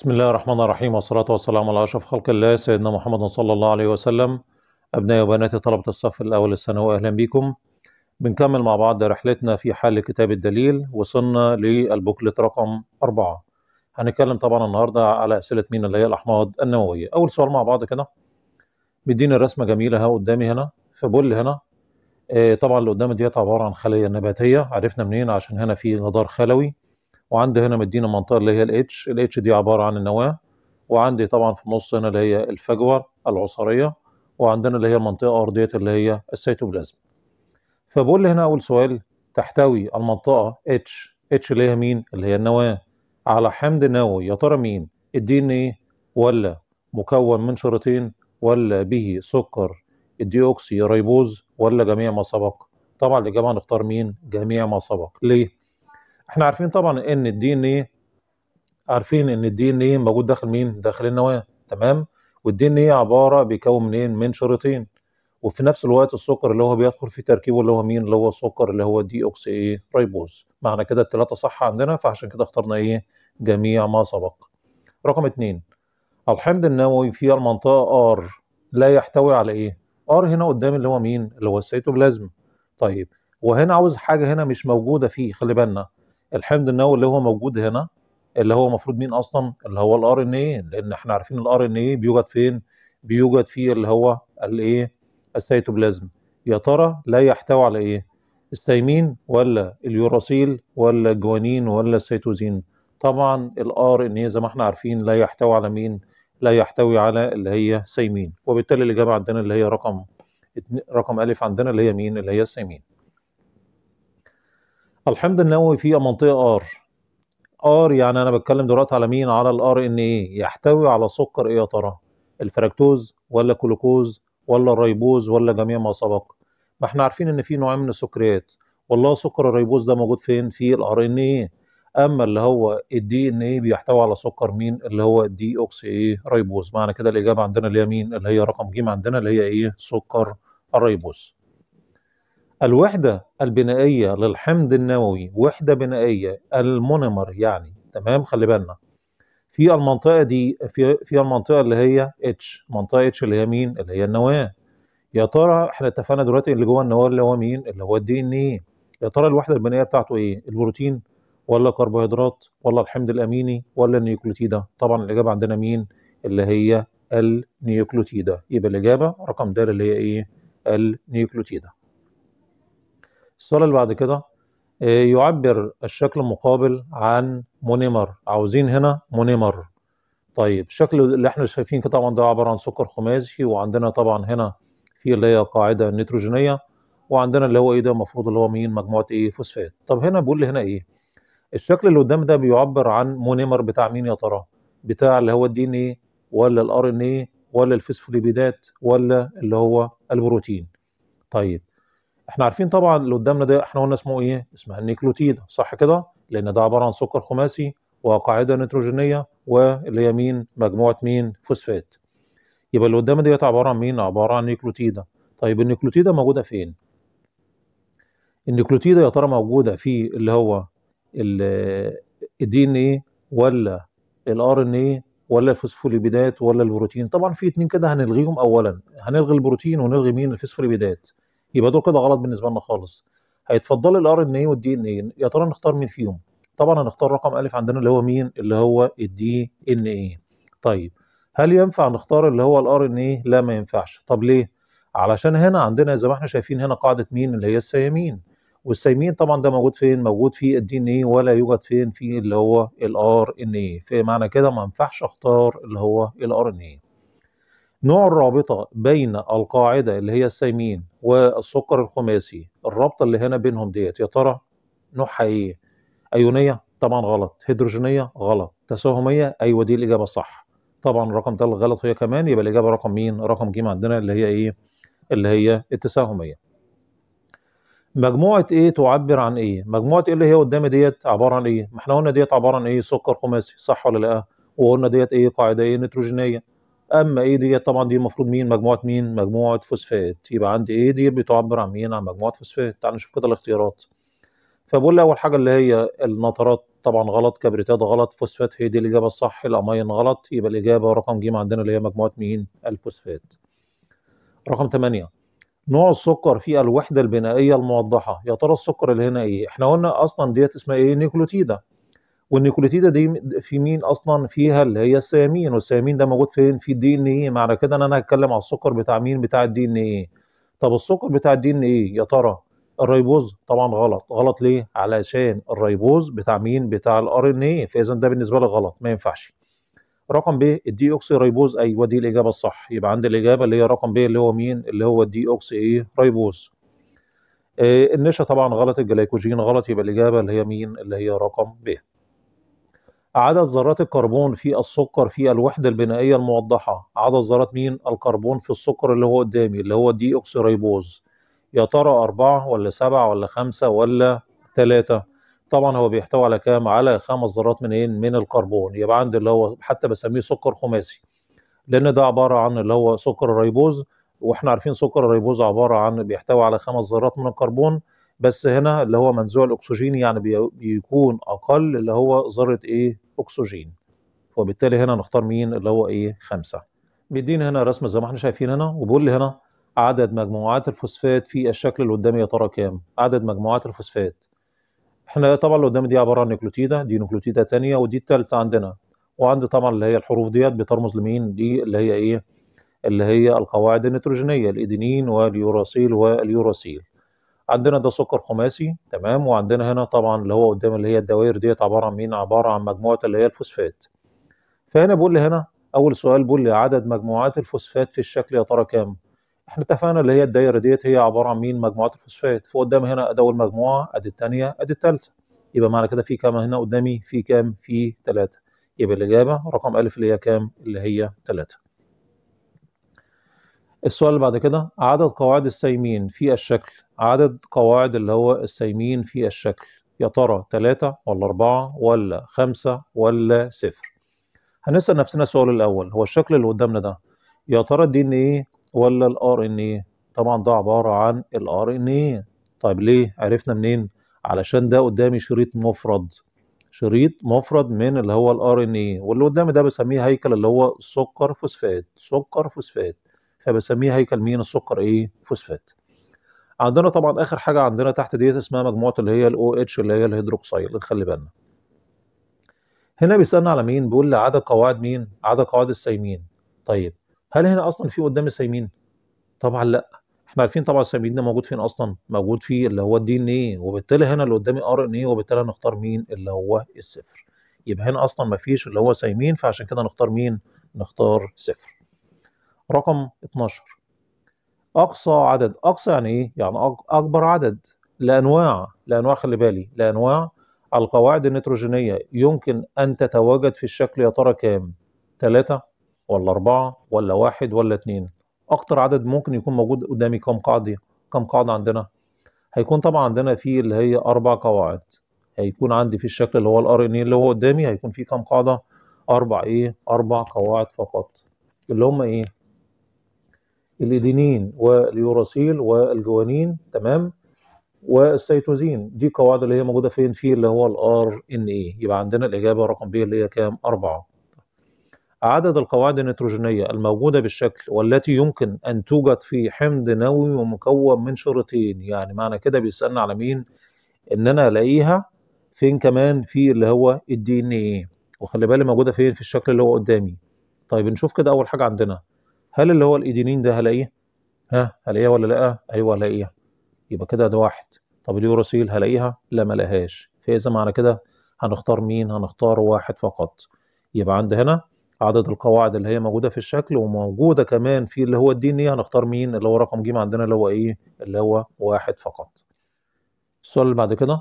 بسم الله الرحمن الرحيم والصلاة والسلام على أشرف خلق الله سيدنا محمد صلى الله عليه وسلم أبنائي وبناتي طلبة الصف الأول الثانوي أهلا بكم بنكمل مع بعض رحلتنا في حل كتاب الدليل وصلنا للبوكلت رقم أربعة هنتكلم طبعا النهاردة على أسئلة مين اللي هي الأحماض النووية أول سؤال مع بعض كده مديني رسمة جميلة اهو قدامي هنا في بول هنا آه، طبعا اللي قدامي ديت عبارة عن خلية نباتية عرفنا منين عشان هنا في جدار خلوي وعندي هنا مدينا منطقه اللي هي الاتش الاتش دي عباره عن النواه وعندي طبعا في النص هنا اللي هي الفجور العصريه وعندنا اللي هي المنطقه الارضيه اللي هي السيتوبلازم فبقول لي هنا اول سؤال تحتوي المنطقه اتش اتش اللي هي مين اللي هي النواه على حمض نووي يا ترى مين الدي ان ايه ولا مكون من شريطين ولا به سكر الديوكسي ريبوز ولا جميع ما سبق طبعا الاجابه هنختار مين جميع ما سبق ليه احنا عارفين طبعا ان الدي ان ايه عارفين ان الدي ان ايه موجود داخل مين داخل النواه تمام والدي ان ايه عباره بيكون منين من شريطين وفي نفس الوقت السكر اللي هو بيدخل في تركيبه اللي هو مين اللي هو السكر اللي هو دي اوكسي ايه رايبوز معنى كده الثلاثه صح عندنا فعشان كده اخترنا ايه جميع ما سبق رقم اتنين الحمض النووي في المنطقه ار لا يحتوي على ايه ار هنا قدام اللي هو مين اللي هو السيتوبلازم طيب وهنا عاوز حاجه هنا مش موجوده فيه خلي بالنا الحمض النووي اللي هو موجود هنا اللي هو المفروض مين اصلا اللي هو الار ان اي لان احنا عارفين الار ان اي بيوجد فين بيوجد في اللي هو الايه السيتوبلازم يا ترى لا يحتوي على ايه السيمين ولا اليوراسيل ولا الجوانين ولا السيتوزين طبعا الار ان اي زي ما احنا عارفين لا يحتوي على مين لا يحتوي على اللي هي سيمين وبالتالي الاجابه عندنا اللي هي رقم رقم الف عندنا اللي هي مين اللي هي السيمين الحمض النووي فيه منطقه ار ار يعني انا بتكلم دلوقتي على مين على الار ان ايه يحتوي على سكر ايه يا ترى الفركتوز ولا كلوكوز ولا الريبوز ولا جميع ما سبق ما احنا عارفين ان في نوعين من السكريات والله سكر الريبوز ده موجود فين في الار ان ايه اما اللي هو الدي ان ايه بيحتوي على سكر مين اللي هو الدي اوكسي ايه ريبوز معنى كده الاجابه عندنا اللي هي مين اللي هي رقم ج عندنا اللي هي ايه سكر الريبوز الوحدة البنائية للحمض النووي وحدة بنائية المونيمر يعني تمام خلي بالنا في المنطقة دي في في المنطقة اللي هي اتش منطقة اتش اللي هي مين اللي هي النواة يا ترى احنا اتفقنا دلوقتي اللي جوه النواة اللي هو مين اللي هو الدي ان ايه يا ترى الوحدة البنائية بتاعته ايه البروتين ولا الكربوهيدرات ولا الحمض الاميني ولا النيوكليوتيدا؟ طبعا الإجابة عندنا مين اللي هي النيوكليوتيدا يبقى الإجابة رقم د اللي هي ايه النيوكليوتيدا السؤال اللي بعد كده آه، يعبر الشكل المقابل عن مونيمر عاوزين هنا مونيمر طيب الشكل اللي احنا شايفين كده طبعا ده عباره عن سكر خماسي وعندنا طبعا هنا في اللي هي قاعده نيتروجينيه وعندنا اللي هو ايه ده المفروض اللي هو مين مجموعه ايه فوسفات طب هنا بيقول لي هنا ايه الشكل اللي قدام ده بيعبر عن مونيمر بتاع مين يا ترى بتاع اللي هو الدي ان ايه ولا الار ان ايه ولا الفسفوليبيدات ولا اللي هو البروتين طيب احنا عارفين طبعا اللي قدامنا ده احنا قلنا اسمه ايه اسمها النيكلوتيد صح كده لان ده عباره عن سكر خماسي وقاعده نيتروجينيه واللي هي مين مجموعه مين فوسفات يبقى اللي قدامنا ديت عباره عن مين عباره عن نيكلوتيدا. طيب النيكلوتيده موجوده فين النيكلوتيده يا ترى موجوده في اللي هو الدي ان ايه ولا الار ان ايه ولا الفوسفوليبيدات ولا البروتين طبعا في اتنين كده هنلغيهم اولا هنلغي البروتين ونلغي مين الفوسفوليبيدات يبقى دول كده غلط بالنسبه لنا خالص هيتفضل الار ان اي والدي ان اي يا ترى نختار مين فيهم طبعا هنختار رقم الف عندنا اللي هو مين اللي هو الدي ان اي طيب هل ينفع نختار اللي هو الار ان اي لا ما ينفعش طب ليه علشان هنا عندنا زي ما احنا شايفين هنا قاعده مين اللي هي السيمين والسيمين طبعا ده موجود فين موجود في الدي ان اي ولا يوجد فين في اللي هو الار ان اي فمعنى كده ما ينفعش اختار اللي هو الار ان اي نوع الرابطه بين القاعده اللي هي السيمين والسكر الخماسي الرابطه اللي هنا بينهم ديت يا ترى نوعها ايه ايونيه طبعا غلط هيدروجينيه غلط تساهميه ايوه دي الاجابه الصح طبعا الرقم ده غلط هي كمان يبقى الاجابه رقم مين رقم ج عندنا اللي هي ايه اللي هي التساهميه مجموعه ايه تعبر عن ايه مجموعه ايه اللي هي قدامي ديت عباره عن ايه ما احنا قلنا ديت عباره عن ايه سكر خماسي صح ولا لا وقلنا ديت ايه قاعده ايه نيتروجينيه اما ايه دي طبعا دي المفروض مين مجموعه مين مجموعه فوسفات يبقى عندي ايه دي بتعبر عن مين عن مجموعه فوسفات تعال نشوف كده الاختيارات فبقول لي اول حاجه اللي هي النترات طبعا غلط كبريتات غلط فوسفات هي دي الاجابه الصح الامين غلط يبقى الاجابه رقم ج عندنا اللي هي مجموعه مين الفوسفات رقم 8 نوع السكر في الوحده البنائيه الموضحه يا ترى السكر اللي هنا ايه احنا قلنا اصلا ديت اسمها ايه نيكلوتيدا والنيكلوتيدة دي في مين اصلا فيها اللي هي السيامين والسيامين ده موجود فين في الدي ان ايه معنى كده ان انا هتكلم على السكر بتاع مين بتاع الدي ان ايه طب السكر بتاع الدي ان ايه يا ترى الريبوز طبعا غلط غلط ليه علشان الريبوز بتاع مين بتاع الار ان ايه فاذا ده بالنسبه لك غلط ما ينفعش رقم ب الدي اوكسي ريبوز ايوه دي الاجابه الصح يبقى عندي الاجابه اللي هي رقم ب اللي هو مين اللي هو الدي اوكسي ايه ريبوز آه، النشا طبعا غلط الجلايكوجين غلط يبقى الاجابه اللي هي مين اللي هي رقم ب عدد ذرات الكربون في السكر في الوحدة البنائية الموضحة عدد ذرات مين الكربون في السكر اللي هو قدامي اللي هو الدي أكسيريبوز يا ترى أربعة ولا سبعة ولا خمسة ولا تلاتة طبعا هو بيحتوي على كام على خمس ذرات منين من الكربون يبقى عندي اللي هو حتى بسميه سكر خماسي لأن ده عبارة عن اللي هو سكر الريبوز واحنا عارفين سكر الريبوز عبارة عن بيحتوي على خمس ذرات من الكربون بس هنا اللي هو منزوع الاكسجين يعني بيكون اقل اللي هو ذره ايه اكسجين وبالتالي هنا نختار مين اللي هو ايه خمسة بيديني هنا رسمه زي ما احنا شايفين هنا وبيقول لي هنا عدد مجموعات الفوسفات في الشكل اللي قدامي يا ترى كام عدد مجموعات الفوسفات احنا طبعا اللي قدامي دي عباره عن نيوكليوتيده دي نيوكليوتيده ثانيه ودي الثالثه عندنا وعندي طبعا اللي هي الحروف ديت بترمز لمين دي اللي هي ايه اللي هي القواعد النيتروجينيه الايدينين واليوراسيل واليوراسيل عندنا ده سكر خماسي تمام وعندنا هنا طبعا اللي هو قدام اللي هي الدوائر ديت عباره عن مين عباره عن مجموعه اللي هي الفوسفات فهنا بقول لي هنا اول سؤال بقول لي عدد مجموعات الفوسفات في الشكل يا ترى كام احنا اتفقنا اللي هي الدايره ديت هي عباره عن مين مجموعات الفوسفات فقدام هنا ادي اول مجموعه ادي الثانيه ادي الثالثه يبقى معنى كده في كام هنا قدامي في كام في 3 يبقى الاجابه رقم ا اللي هي كام اللي هي 3 السؤال اللي بعد كده عدد قواعد السايمين في الشكل عدد قواعد اللي هو السايمين في الشكل يا ترى 3 ولا 4 ولا 5 ولا 0 هنسأل نفسنا السؤال الأول هو الشكل اللي قدامنا ده يا ترى الدي ان ايه ولا الار ان ايه طبعا ده عبارة عن الار ان ايه طيب ليه عرفنا منين علشان ده قدامي شريط مفرد شريط مفرد من اللي هو الار ان ايه واللي قدامي ده بسميه هيكل اللي هو سكر فوسفات سكر فوسفات فبسميه هيكل مين السكر ايه فوسفات عندنا طبعا اخر حاجه عندنا تحت ديت اسمها مجموعه اللي هي الاو اتش اللي هي الهيدروكسيل خلي بالنا هنا بيسالنا على مين بيقول لي عدد قواعد مين عدد قواعد السيمين طيب هل هنا اصلا في قدام السيمين طبعا لا احنا عارفين طبعا السيمين ده موجود فين اصلا موجود في اللي هو الدي ان ايه وبالتالي هنا اللي قدامي ار ان ايه وبالتالي هنختار مين اللي هو الصفر يبقى هنا اصلا مفيش اللي هو سيمين فعشان كده نختار مين نختار صفر رقم 12 اقصى عدد اقصى يعني ايه يعني اكبر عدد لانواع لانواع خلي بالي لانواع القواعد النيتروجينيه يمكن ان تتواجد في الشكل يا ترى كام 3 ولا 4 ولا 1 ولا 2 اكتر عدد ممكن يكون موجود قدامي كم قاعده كم قاعده عندنا هيكون طبعا عندنا في اللي هي اربع قواعد هيكون عندي في الشكل اللي هو الار ان إيه اللي هو قدامي هيكون في كم قاعده اربع ايه اربع قواعد فقط اللي هم ايه الإيدينين واليوراسيل والجوانين تمام والسيتوزين دي القواعد اللي هي موجوده فين في اللي هو الار ان اي يبقى عندنا الاجابه رقم بي اللي هي كام أربعة عدد القواعد النيتروجينيه الموجوده بالشكل والتي يمكن ان توجد في حمض نووي ومكون من شريطين يعني معنى كده بيسالنا على مين ان انا الاقيها فين كمان في اللي هو الدي ان اي وخلي بالي موجوده فين في الشكل اللي هو قدامي طيب نشوف كده اول حاجه عندنا هل اللي هو الايدينين ده هلاقيه ها هلاقيها ولا لا ايوه هلاقيها يبقى كده ده واحد طب اليوروسيل هلاقيها لا ما لقاهاش فاذا معنى كده هنختار مين هنختار واحد فقط يبقى عند هنا عدد القواعد اللي هي موجوده في الشكل وموجوده كمان في اللي هو الدي ان ايه هنختار مين اللي هو رقم ج عندنا اللي هو ايه اللي هو واحد فقط السؤال اللي بعد كده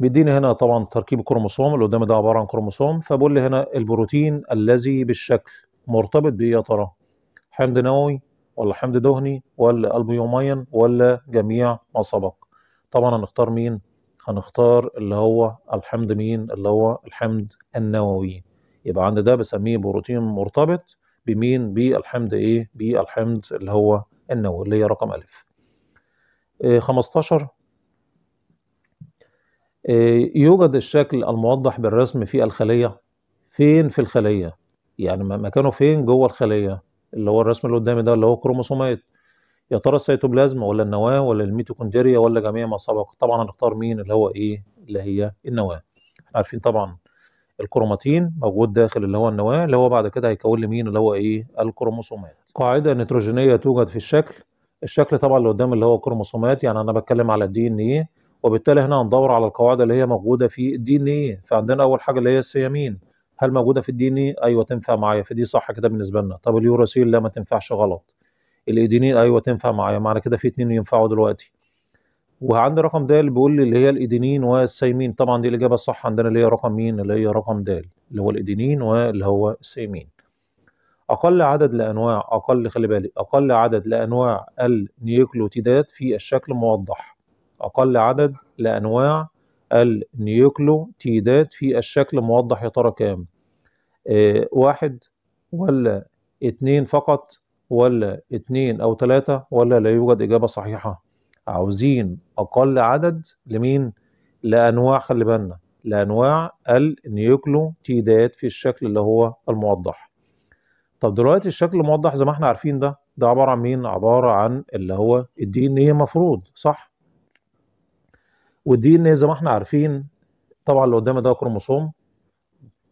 بيديني هنا طبعا تركيب الكروموسوم اللي قدامي ده عباره عن كروموسوم فبقول لي هنا البروتين الذي بالشكل مرتبط بايه يا ترى حمض نووي ولا حمض دهني ولا البيومين ولا جميع ما سبق طبعا هنختار مين هنختار اللي هو الحمض مين اللي هو الحمض النووي يبقى عند ده بسميه بروتين مرتبط بمين بالحمض ايه بالحمض اللي هو النووي اللي هي رقم ألف إيه 15 إيه يوجد الشكل الموضح بالرسم في الخلية فين في الخلية يعني مكانه فين جوه الخلية اللي هو الرسم اللي قدامي ده اللي هو كروموسومات يا ترى السيتوبلازم ولا النواه ولا الميتوكوندريا ولا جميع ما سبق طبعا هنختار مين اللي هو ايه اللي هي النواه احنا عارفين طبعا الكروماتين موجود داخل اللي هو النواه اللي هو بعد كده هيكون لي مين اللي هو ايه الكروموسومات قاعده نيتروجينيه توجد في الشكل الشكل طبعا اللي قدام اللي هو كروموسومات يعني انا بتكلم على الدي ان ايه وبالتالي هنا هندور على القواعد اللي هي موجوده في الدي ان ايه فعندنا اول حاجه اللي هي السيامين هل موجوده في الديني إيه؟ ايوه تنفع معايا فدي صح كده بالنسبه لنا طب اليوراسيل لا ما تنفعش غلط الايدينين إيه؟ ايوه تنفع معايا معنى كده في اتنين ينفعوا دلوقتي وعندي رقم د بيقول لي اللي هي الايدينين إيه والسيمين طبعا دي الاجابه الصح عندنا اللي هي رقم مين اللي هي رقم د اللي هو الايدينين واللي هو السيمين اقل عدد لانواع اقل خلي بالك اقل عدد لانواع النيوكليوتيدات في الشكل موضح اقل عدد لانواع النيوكلوتيدات في الشكل موضح يا ترى كام آه واحد ولا اتنين فقط ولا اتنين او تلاتة ولا لا يوجد اجابة صحيحة عاوزين اقل عدد لمين لانواع خلي بالنا لانواع النيوكلوتيدات في الشكل اللي هو الموضح طب دلوقتي الشكل الموضح زي ما احنا عارفين ده ده عبارة عن مين عبارة عن اللي هو الدي ان ايه مفروض صح والدي ان زي ما احنا عارفين طبعا اللي قدام ده كروموسوم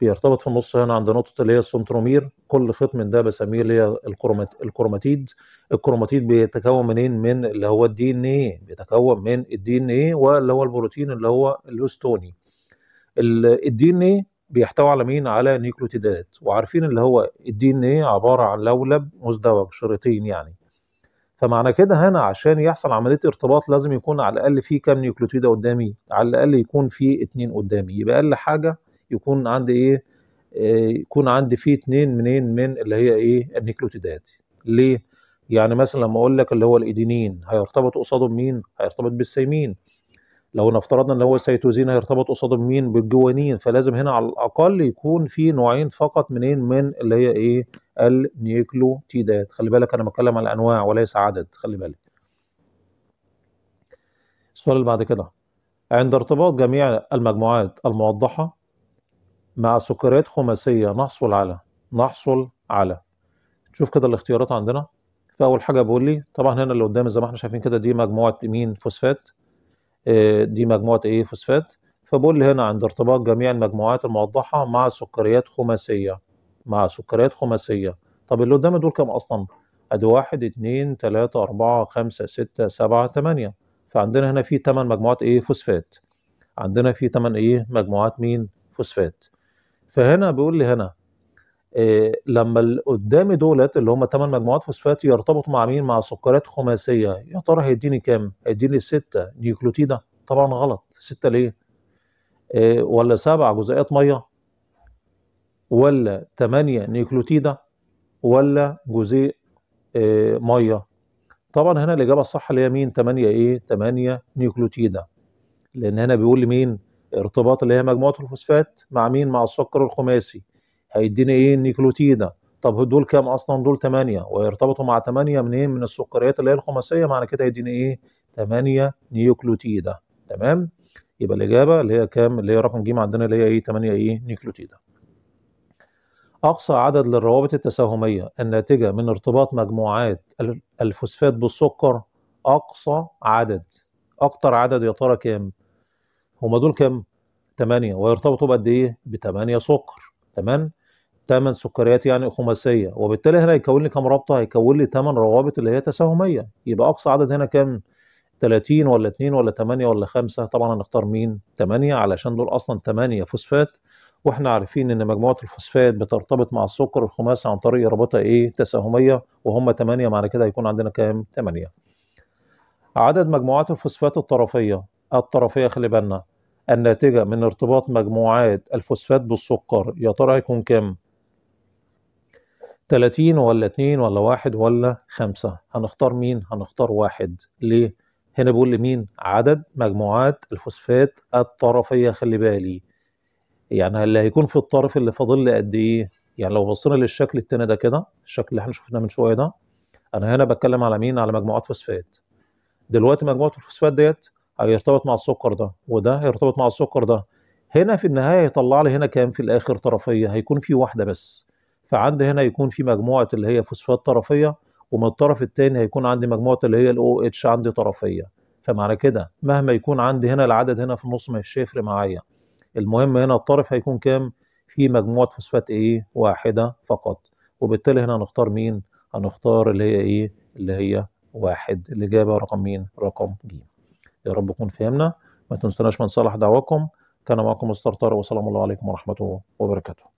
بيرتبط في النص هنا عند نقطه اللي هي السنترومير كل خيط من ده بسميه اللي هي الكروماتيد الكروماتيد بيتكون منين من اللي هو الدي ان ايه بيتكون من الدي ان ايه واللي هو البروتين اللي هو الاستوني الدي ان ايه بيحتوي على مين على نيوكليوتيدات وعارفين اللي هو الدي ان ايه عباره عن لولب مزدوج شريطين يعني فمعنى كده هنا عشان يحصل عمليه ارتباط لازم يكون على الاقل في كام نيوكليوتيد قدامي على الاقل يكون في اتنين قدامي يبقى اقل حاجه يكون عندي ايه آه، يكون عندي فيه اتنين منين من اللي هي ايه النيوكليوتيدات ليه يعني مثلا لما اقول لك اللي هو الايدينين هيرتبط قصاده بمين هيرتبط بالسيمين لو نفترضنا ان هو السيتوزين هيرتبط قصاد مين بالجوانين فلازم هنا على الاقل يكون في نوعين فقط منين من اللي هي ايه النيكلوتيدات خلي بالك انا بتكلم على انواع وليس عدد خلي بالك السؤال اللي بعد كده عند ارتباط جميع المجموعات الموضحه مع سكريات خماسيه نحصل على نحصل على شوف كده الاختيارات عندنا فاول حاجه بقول لي طبعا هنا اللي قدام زي ما احنا شايفين كده دي مجموعه مين فوسفات آه، دي مجموعة ايه فوسفات فبقول هنا عند ارتباط جميع المجموعات الموضحة مع سكريات خماسية مع سكريات خماسية طب اللي قدام دول كام أصلا؟ أدي واحد اتنين تلاتة أربعة خمسة ستة سبعة تمانية فعندنا هنا في تمن مجموعات ايه فوسفات عندنا في تمن ايه مجموعات مين فوسفات فهنا بيقول لي هنا آه، لما اللي قدامي دولت اللي هم ثمان مجموعات فوسفات يرتبطوا مع مين؟ مع سكرات خماسيه يا ترى هيديني كام؟ هيديني سته نيوكلوتيدا طبعا غلط سته ليه؟ آه، ولا سبع جزيئات ميه ولا ثمانيه نيوكلوتيدا ولا جزيء آه، ميه طبعا هنا الاجابه الصح اللي هي مين؟ ثمانية ايه؟ ثمانية نيوكلوتيدا لان هنا بيقول لي مين؟ ارتباط اللي هي مجموعه الفوسفات مع مين؟ مع السكر الخماسي هيديني ايه النيكلوتيدا طب دول كام اصلا دول 8 ويرتبطوا مع 8 منين إيه؟ من السكريات اللي هي الخماسيه معنى كده هيديني ايه 8 نيوكلوتيدا تمام يبقى الاجابه اللي هي كام اللي هي رقم ج عندنا اللي هي ايه 8 ايه نيوكلوتيدا اقصى عدد للروابط التساهميه الناتجه من ارتباط مجموعات الفوسفات بالسكر اقصى عدد اكتر عدد يا ترى كام هما دول كام 8 ويرتبطوا بقد ايه ب 8 سكر تمام ثمن سكريات يعني خماسيه وبالتالي هنا هيكون لي كام رابطه هيكون لي ثمان روابط اللي هي تساهميه يبقى اقصى عدد هنا كام 30 ولا 2 ولا 8 ولا 5 طبعا هنختار مين 8 علشان دول اصلا 8 فوسفات واحنا عارفين ان مجموعه الفوسفات بترتبط مع السكر الخماسي عن طريق رابطه ايه تساهميه وهم 8 معنى كده هيكون عندنا كام 8 عدد مجموعات الفوسفات الطرفيه الطرفيه خلي بالنا الناتجه من ارتباط مجموعات الفوسفات بالسكر يا ترى هيكون كام 30 ولا 2 ولا 1 ولا 5 هنختار مين هنختار واحد ليه هنا بيقول لي مين عدد مجموعات الفوسفات الطرفيه خلي بالي يعني اللي هيكون في الطرف اللي فاضل لي قد ايه يعني لو بصينا للشكل التاني ده كده الشكل اللي احنا شفناه من شويه ده انا هنا بتكلم على مين على مجموعات فوسفات دلوقتي مجموعه الفوسفات ديت هيرتبط مع السكر ده وده هيرتبط مع السكر ده هنا في النهايه هيطلع لي هنا كام في الاخر طرفيه هيكون في واحده بس فعندي هنا يكون في مجموعه اللي هي فوسفات طرفيه ومن الطرف الثاني هيكون عندي مجموعه اللي هي الاو اتش عندي طرفيه فمعنى كده مهما يكون عندي هنا العدد هنا في النص مش هيفرق معايا المهم هنا الطرف هيكون كام في مجموعه فوسفات ايه واحده فقط وبالتالي هنا هنختار مين هنختار اللي هي ايه اللي هي واحد الاجابه رقم مين رقم ج يا رب تكون فهمنا ما تنسوناش من صالح دعواكم كان معكم مستر طارق وسلام الله عليكم ورحمه وبركاته